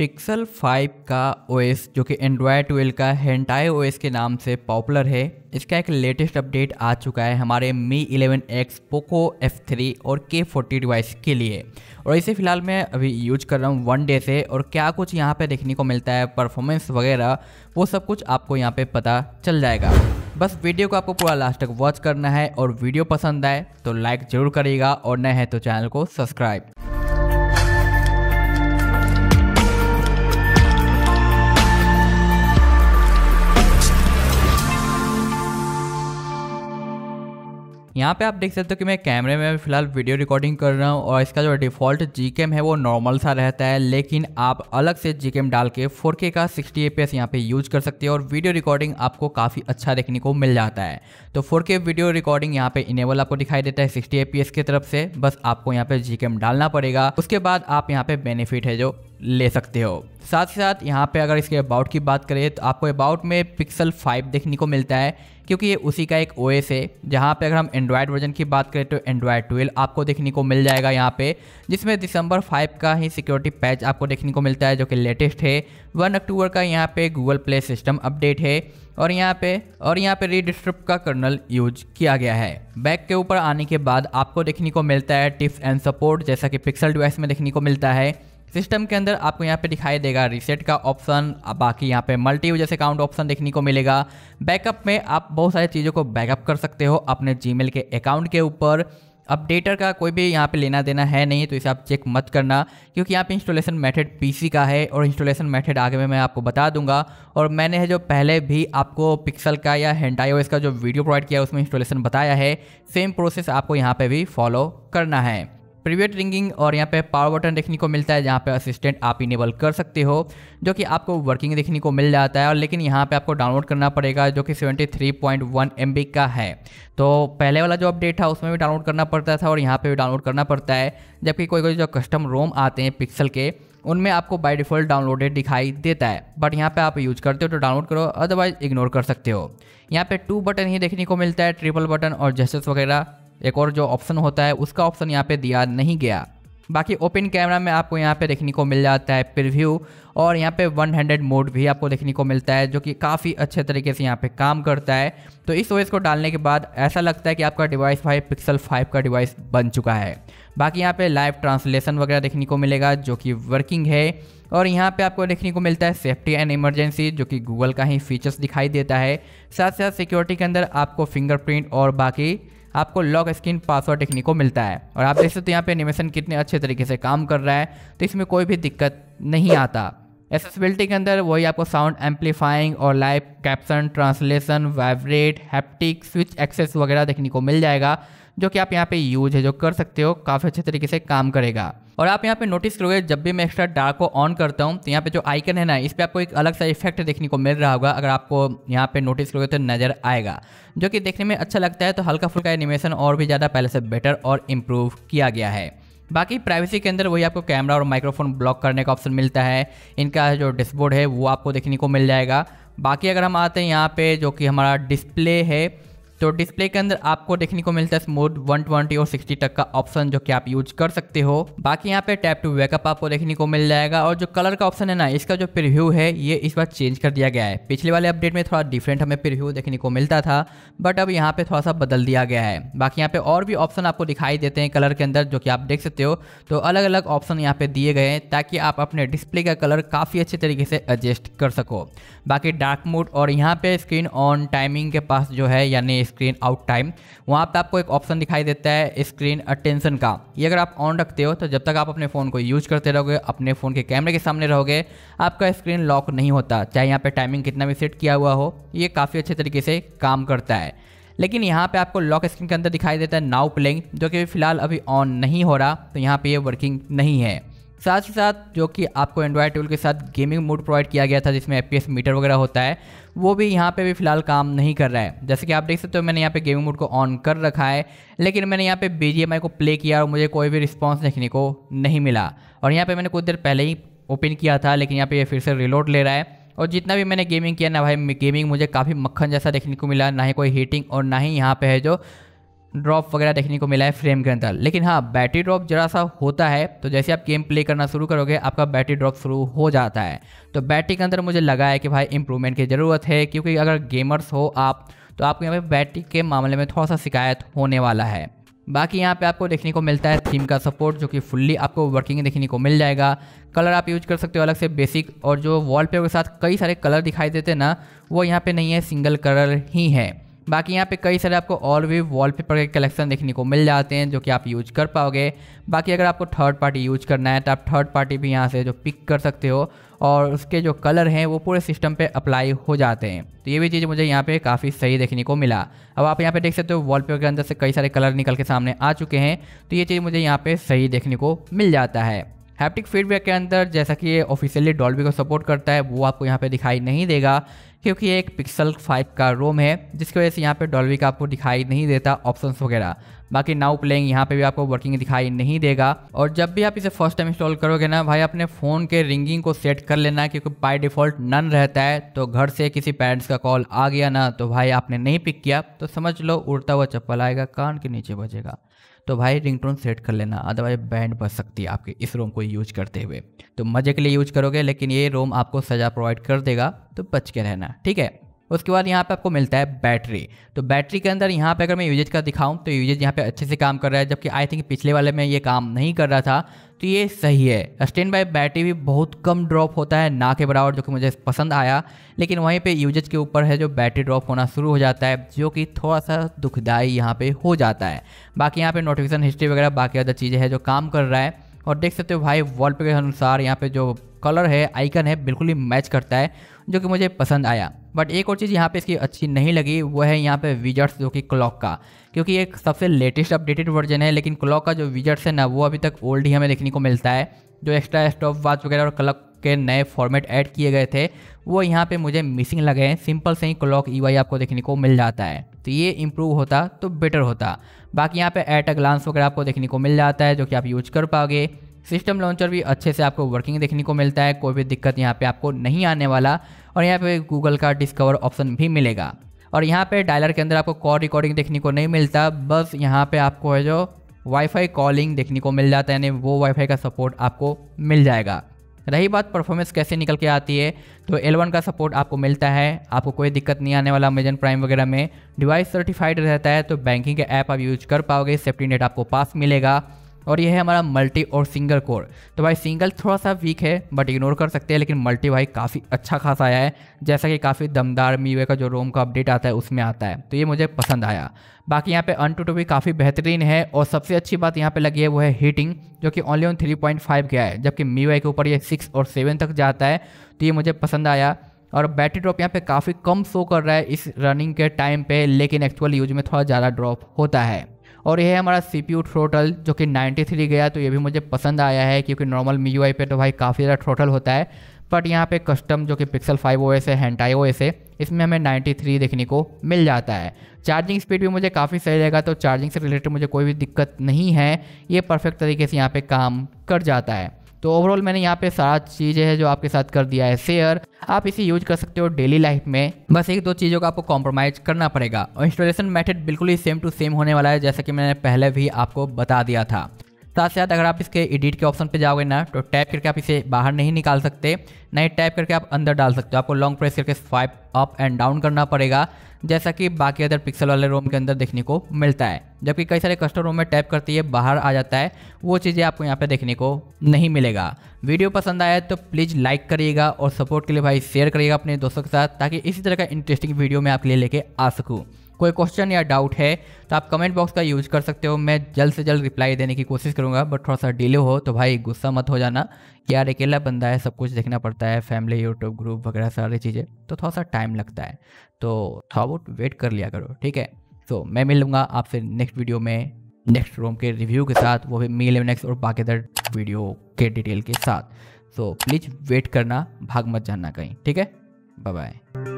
pixel 5 का OS जो कि एंड्रॉयड 12 का हेंटाई ओएस के नाम से पॉपुलर है इसका एक लेटेस्ट अपडेट आ चुका है हमारे मी 11X पोको F3 और K40 डिवाइस के लिए और इसे फ़िलहाल मैं अभी यूज कर रहा हूँ वन डे से और क्या कुछ यहाँ पे देखने को मिलता है परफॉर्मेंस वगैरह वो सब कुछ आपको यहाँ पे पता चल जाएगा बस वीडियो को आपको पूरा लास्ट तक वॉच करना है और वीडियो पसंद आए तो लाइक ज़रूर करिएगा और नए हैं तो चैनल को सब्सक्राइब यहाँ पे आप देख सकते हो कि मैं कैमरे में फिलहाल वीडियो रिकॉर्डिंग कर रहा हूँ और इसका जो डिफॉल्ट जी है वो नॉर्मल सा रहता है लेकिन आप अलग से जी डाल के फोर का सिक्सटी ए यहाँ पे यूज कर सकते हो और वीडियो रिकॉर्डिंग आपको काफ़ी अच्छा देखने को मिल जाता है तो फोर वीडियो रिकॉर्डिंग यहाँ पे इनेबल आपको दिखाई देता है सिक्सटी ए की तरफ से बस आपको यहाँ पे जी डालना पड़ेगा उसके बाद आप यहाँ पे बेनिफिट है जो ले सकते हो साथ ही साथ यहाँ पे अगर इसके अबाउट की बात करें तो आपको अबाउट में पिक्सल 5 देखने को मिलता है क्योंकि ये उसी का एक ओ है जहाँ पे अगर हम एंड्रॉयड वर्जन की बात करें तो एंड्रॉयड ट्वेल्व आपको देखने को मिल जाएगा यहाँ पे जिसमें दिसंबर फाइव का ही सिक्योरिटी पैच आपको देखने को मिलता है जो कि लेटेस्ट है वन अक्टूबर का यहाँ पे गूगल प्ले सिस्टम अपडेट है और यहाँ पे और यहाँ पे रीडिस्ट्रिप का कर्नल यूज किया गया है बैक के ऊपर आने के बाद आपको देखने को मिलता है टिप्स एंड सपोर्ट जैसा कि पिक्सल डिवाइस में देखने को मिलता है सिस्टम के अंदर आपको यहाँ पे दिखाई देगा रीसेट का ऑप्शन बाकी यहाँ पे मल्टी यूजर्स अकाउंट ऑप्शन देखने को मिलेगा बैकअप में आप बहुत सारी चीज़ों को बैकअप कर सकते हो अपने जीमेल के अकाउंट के ऊपर अपडेटर का कोई भी यहाँ पे लेना देना है नहीं तो इसे आप चेक मत करना क्योंकि यहाँ पे इंस्टॉलेशन मेथड पीसी का है और इंस्टॉलेशन मेथड आगे में मैं आपको बता दूंगा और मैंने है जो पहले भी आपको पिक्सल का या हैंडाई का जो वीडियो प्रोवाइड किया उसमें इंस्टॉलेशन बताया है सेम प्रोसेस आपको यहाँ पर भी फॉलो करना है प्रीवियट रिंगिंग और यहाँ पे पावर बटन देखने को मिलता है जहाँ पे असिस्टेंट आप इनेबल कर सकते हो जो कि आपको वर्किंग देखने को मिल जाता है और लेकिन यहाँ पे आपको डाउनलोड करना पड़ेगा जो कि 73.1 MB का है तो पहले वाला जो अपडेट था उसमें भी डाउनलोड करना पड़ता था और यहाँ पर भी डाउनलोड करना पड़ता है जबकि कोई कोई जो कस्टम रोम आते हैं पिक्सल के उनमें आपको बाई डिफ़ॉल्ट डाउनलोडेड दिखाई देता है बट यहाँ पे आप यूज करते हो तो डाउनलोड करो अदरवाइज इग्नोर कर सकते हो यहाँ पे टू बटन ही देखने को मिलता है ट्रिपल बटन और जेस्टर्स वगैरह एक और जो ऑप्शन होता है उसका ऑप्शन यहाँ पे दिया नहीं गया बाकी ओपन कैमरा में आपको यहाँ पे देखने को मिल जाता है प्रिव्यू और यहाँ पे 100 मोड भी आपको देखने को मिलता है जो कि काफ़ी अच्छे तरीके से यहाँ पे काम करता है तो इस ओएस को डालने के बाद ऐसा लगता है कि आपका डिवाइस भाई पिक्सल 5 का डिवाइस बन चुका है बाकी यहाँ पे लाइव ट्रांसलेशन वगैरह देखने को मिलेगा जो कि वर्किंग है और यहाँ पे आपको देखने को मिलता है सेफ्टी एंड इमरजेंसी जो कि गूगल का ही फीचर्स दिखाई देता है साथ साथ सिक्योरिटी के अंदर आपको फिंगरप्रिंट और बाकी आपको लॉक स्क्रीन पासवर्ड देखने को मिलता है और आप देख सकते हो यहाँ पे एनिमेशन कितने अच्छे तरीके से काम कर रहा है तो इसमें कोई भी दिक्कत नहीं आता एसेसिबिलिटी के अंदर वही आपको साउंड एम्पलीफाइंग और live caption translation vibrate haptic switch access वगैरह देखने को मिल जाएगा जो कि आप यहाँ पे यूज है जो कर सकते हो काफ़ी अच्छे तरीके से काम करेगा और आप यहाँ पे नोटिस करोगे जब भी मैं एक्स्ट्रा डार्क को ऑन करता हूँ तो यहाँ पे जो आइकन है ना इस पर आपको एक अलग सा इफेक्ट देखने को मिल रहा होगा अगर आपको यहाँ पे नोटिस करोगे तो नज़र आएगा जो कि देखने में अच्छा लगता है तो हल्का फुल्का एनिमेशन और भी ज़्यादा पहले से बेटर और इम्प्रूव किया गया है बाकी प्राइवेसी के अंदर वही आपको कैमरा और माइक्रोफोन ब्लॉक करने का ऑप्शन मिलता है इनका जो डिसबोर्ड है वो आपको देखने को मिल जाएगा बाकी अगर हम आते हैं यहाँ पर जो कि हमारा डिस्प्ले है तो डिस्प्ले के अंदर आपको देखने को मिलता है स्मूथ 120 और सिक्सटी तक का ऑप्शन जो कि आप यूज कर सकते हो बाकी यहाँ पे टैप टू वेकअप आपको देखने को मिल जाएगा और जो कलर का ऑप्शन है ना इसका जो प्रिव्यू है ये इस बार चेंज कर दिया गया है पिछले वाले अपडेट में थोड़ा डिफरेंट हमें प्रिव्यू देखने को मिलता था बट अब यहाँ पे थोड़ा सा बदल दिया गया है बाकी यहाँ पे और भी ऑप्शन आपको दिखाई देते हैं कलर के अंदर जो कि आप देख सकते हो तो अलग अलग ऑप्शन यहाँ पे दिए गए हैं ताकि आप अपने डिस्प्ले का कलर काफ़ी अच्छे तरीके से एडजस्ट कर सको बाकी डार्क मोड और यहाँ पे स्क्रीन ऑन टाइमिंग के पास जो है यानी स्क्रीन आउट टाइम वहाँ पर आपको एक ऑप्शन दिखाई देता है स्क्रीन अटेंशन का ये अगर आप ऑन रखते हो तो जब तक आप अपने फ़ोन को यूज करते रहोगे अपने फ़ोन के कैमरे के सामने रहोगे आपका स्क्रीन लॉक नहीं होता चाहे यहाँ पर टाइमिंग कितना भी सेट किया हुआ हो ये काफ़ी अच्छे तरीके से काम करता है लेकिन यहाँ पे आपको लॉक स्क्रीन के अंदर दिखाई देता है नाउ प्लेइंग जो कि फिलहाल अभी ऑन नहीं हो रहा तो यहाँ पे ये वर्किंग नहीं है साथ ही साथ जो कि आपको एंड्रॉयड ट्वेल्व के साथ गेमिंग मोड प्रोवाइड किया गया था जिसमें एफ मीटर वगैरह होता है वो भी यहाँ पे भी फिलहाल काम नहीं कर रहा है जैसे कि आप देख सकते हो मैंने यहाँ पे गेमिंग मोड को ऑन कर रखा है लेकिन मैंने यहाँ पे बी को प्ले किया और मुझे कोई भी रिस्पॉन्स देखने को नहीं मिला और यहाँ पर मैंने कुछ देर पहले ही ओपन किया था लेकिन यहाँ पर यह फिर से रिलोड ले रहा है और जितना भी मैंने गेमिंग किया ना भाई गेमिंग मुझे काफ़ी मक्खन जैसा देखने को मिला ना ही कोई हीटिंग और ना ही यहाँ पर है जो ड्रॉप वगैरह देखने को मिला है फ्रेम के अंदर लेकिन हाँ बैटरी ड्रॉप जरा सा होता है तो जैसे आप गेम प्ले करना शुरू करोगे आपका बैटरी ड्रॉप शुरू हो जाता है तो बैटरी के अंदर मुझे लगा है कि भाई इंप्रूवमेंट की ज़रूरत है क्योंकि अगर गेमर्स हो आप तो आपको यहाँ पर बैटरी के मामले में थोड़ा सा शिकायत होने वाला है बाकी यहाँ पे आपको देखने को मिलता है थीम का सपोर्ट जो कि फुल्ली आपको वर्किंग देखने को मिल जाएगा कलर आप यूज कर सकते हो अलग से बेसिक और जो वॉलपेपर के साथ कई सारे कलर दिखाई देते हैं ना वो यहाँ पे नहीं है सिंगल कलर ही है बाकी यहाँ पे कई सारे आपको और भी वॉलपेपर के कलेक्शन देखने को मिल जाते हैं जो कि आप यूज कर पाओगे बाकी अगर आपको थर्ड पार्टी यूज करना है तो आप थर्ड पार्टी भी यहाँ से जो पिक कर सकते हो और उसके जो कलर हैं वो पूरे सिस्टम पे अप्लाई हो जाते हैं तो ये भी चीज़ मुझे यहाँ पे काफ़ी सही देखने को मिला अब आप यहाँ पे देख सकते हो वॉलपेपर के अंदर से कई सारे कलर निकल के सामने आ चुके हैं तो ये चीज़ मुझे यहाँ पे सही देखने को मिल जाता है हैप्टिक फीडबैक के अंदर जैसा कि ये ऑफिशियली डॉल्बी को सपोर्ट करता है वो आपको यहाँ पे दिखाई नहीं देगा क्योंकि ये एक पिक्सल फाइव का रोम है जिसकी वजह से यहाँ पे डॉल्वी का आपको दिखाई नहीं देता ऑप्शंस वगैरह बाकी नाउ प्लेइंग यहाँ पे भी आपको वर्किंग दिखाई नहीं देगा और जब भी आप इसे फर्स्ट टाइम इंस्टॉल करोगे ना भाई अपने फ़ोन के रिंगिंग को सेट कर लेना क्योंकि बाय डिफ़ॉल्ट नन रहता है तो घर से किसी पेरेंट्स का कॉल आ गया ना तो भाई आपने नहीं पिक किया तो समझ लो उड़ता हुआ चप्पल आएगा कान के नीचे बजेगा तो भाई रिंगटोन सेट कर लेना अदरवाइज बैंड बच सकती है आपके इस रोम को यूज करते हुए तो मज़े के लिए यूज करोगे लेकिन ये रोम आपको सज़ा प्रोवाइड कर देगा तो बच के रहना ठीक है उसके बाद यहाँ पे आपको मिलता है बैटरी तो बैटरी के अंदर यहाँ पे अगर मैं यूजेज का दिखाऊँ तो यूजेज यहाँ पे अच्छे से काम कर रहा है जबकि आई थिंक पिछले वाले में ये काम नहीं कर रहा था तो ये सही है स्टैंड बाय बैटरी भी बहुत कम ड्रॉप होता है ना के बराबर जो कि मुझे पसंद आया लेकिन वहीं पे यूजेज के ऊपर है जो बैटरी ड्रॉप होना शुरू हो जाता है जो कि थोड़ा सा दुखदाई यहाँ पर हो जाता है बाकी यहाँ पर नोटिफिकेशन हिस्ट्री वगैरह बाकी अदर चीज़ें हैं जो काम कर रहा है और देख सकते हो भाई वॉलपेपर के अनुसार यहाँ पे जो कलर है आइकन है बिल्कुल ही मैच करता है जो कि मुझे पसंद आया बट एक और चीज़ यहाँ पे इसकी अच्छी नहीं लगी वो है यहाँ पे विजट्स जो कि क्लॉक का क्योंकि एक सबसे लेटेस्ट अपडेटेड वर्जन है लेकिन क्लॉक का जो विजट्स है ना वो अभी तक ओल्ड ही हमें देखने को मिलता है जो एक्स्ट्रा स्टॉप वाच वगैरह और क्लॉक के नए फॉर्मेट ऐड किए गए थे वो यहाँ पे मुझे मिसिंग लगे हैं सिंपल से ही क्लॉक ई e आपको देखने को मिल जाता है तो ये इम्प्रूव होता तो बेटर होता बाकी यहाँ पे एट अ ग्लांस वगैरह आपको देखने को मिल जाता है जो कि आप यूज कर पाओगे सिस्टम लॉन्चर भी अच्छे से आपको वर्किंग देखने को मिलता है कोई भी दिक्कत यहाँ पे आपको नहीं आने वाला और यहाँ पे गूगल का डिस्कवर ऑप्शन भी मिलेगा और यहाँ पे डायलर के अंदर आपको कॉल रिकॉर्डिंग देखने को नहीं मिलता बस यहाँ पे आपको है जो वाईफाई कॉलिंग देखने को मिल जाता है यानी वो वाईफाई का सपोर्ट आपको मिल जाएगा रही बात परफॉर्मेंस कैसे निकल के आती है तो L1 का सपोर्ट आपको मिलता है आपको कोई दिक्कत नहीं आने वाला अमेजन प्राइम वगैरह में डिवाइस सर्टिफाइड रहता है तो बैंकिंग के ऐप आप यूज कर पाओगे सेफ्टी नेट आपको पास मिलेगा और ये है हमारा मल्टी और सिंगल कोर तो भाई सिंगल थोड़ा सा वीक है बट इग्नोर कर सकते हैं लेकिन मल्टी भाई काफ़ी अच्छा खासा आया है जैसा कि काफ़ी दमदार मीवे का जो रोम का अपडेट आता है उसमें आता है तो ये मुझे पसंद आया बाकी यहाँ पे अन टू टू भी काफ़ी बेहतरीन है और सबसे अच्छी बात यहाँ पे लगी है वो है हीटिंग जो कि only on three point five गया है जबकि मीवाई के ऊपर ये सिक्स और सेवन तक जाता है तो ये मुझे पसंद आया और बैटरी ड्रॉप यहाँ पे काफ़ी कम शो कर रहा है इस रनिंग के टाइम पे लेकिन एक्चुअल यूज में थोड़ा ज़्यादा ड्रॉप होता है और ये है हमारा सी पी थ्रोटल जो कि 93 गया तो ये भी मुझे पसंद आया है क्योंकि नॉर्मल मी यू तो भाई काफ़ी ज़्यादा थ्रोटल होता है बट यहाँ पे कस्टम जो कि पिक्सल 5 ओएस है हैंटाई एस है इसमें हमें 93 देखने को मिल जाता है चार्जिंग स्पीड भी मुझे काफ़ी सही रहेगा तो चार्जिंग से रिलेटेड मुझे कोई भी दिक्कत नहीं है ये परफेक्ट तरीके से यहाँ पे काम कर जाता है तो ओवरऑल मैंने यहाँ पे सारा चीज़ें है जो आपके साथ कर दिया है शेयर आप इसे यूज कर सकते हो डेली लाइफ में बस एक दो चीज़ों का आपको कॉम्प्रोमाइज करना पड़ेगा और इंस्टॉलेशन मेथड बिल्कुल ही सेम टू सेम होने वाला है जैसा कि मैंने पहले भी आपको बता दिया था साथ साथ अगर आप इसके एडिट के ऑप्शन पे जाओगे ना तो टैप करके आप इसे बाहर नहीं निकाल सकते नहीं टैप करके आप अंदर डाल सकते हो आपको लॉन्ग प्रेस करके स्वाइप अप एंड डाउन करना पड़ेगा जैसा कि बाकी अदर पिक्सल वाले रोम के अंदर देखने को मिलता है जबकि कई सारे कस्टम रोम में टैप करती है बाहर आ जाता है वो चीज़ें आपको यहाँ पे देखने को नहीं मिलेगा वीडियो पसंद आया तो प्लीज़ लाइक करिएगा और सपोर्ट के लिए भाई शेयर करिएगा अपने दोस्तों के साथ ताकि इसी तरह का इंटरेस्टिंग वीडियो मैं आपके लिए लेके आ सकूँ कोई क्वेश्चन या डाउट है तो आप कमेंट बॉक्स का यूज़ कर सकते हो मैं जल्द से जल्द रिप्लाई देने की कोशिश करूँगा बट थोड़ा सा डिले हो तो भाई गुस्सा मत हो जाना यार अकेला बंदा है सब कुछ देखना पड़ता है फैमिली यूट्यूब ग्रुप वगैरह सारी चीज़ें तो थोड़ा सा टाइम लगता है तो थोड़ा बहुत वेट कर लिया करो ठीक है तो मैं मिलूँगा आपसे नेक्स्ट वीडियो में नेक्स्ट रूम के रिव्यू के साथ वो भी मिले नेक्स्ट और दर वीडियो के डिटेल के साथ तो प्लीज़ वेट करना भाग मत जाना कहीं ठीक है बाय बाय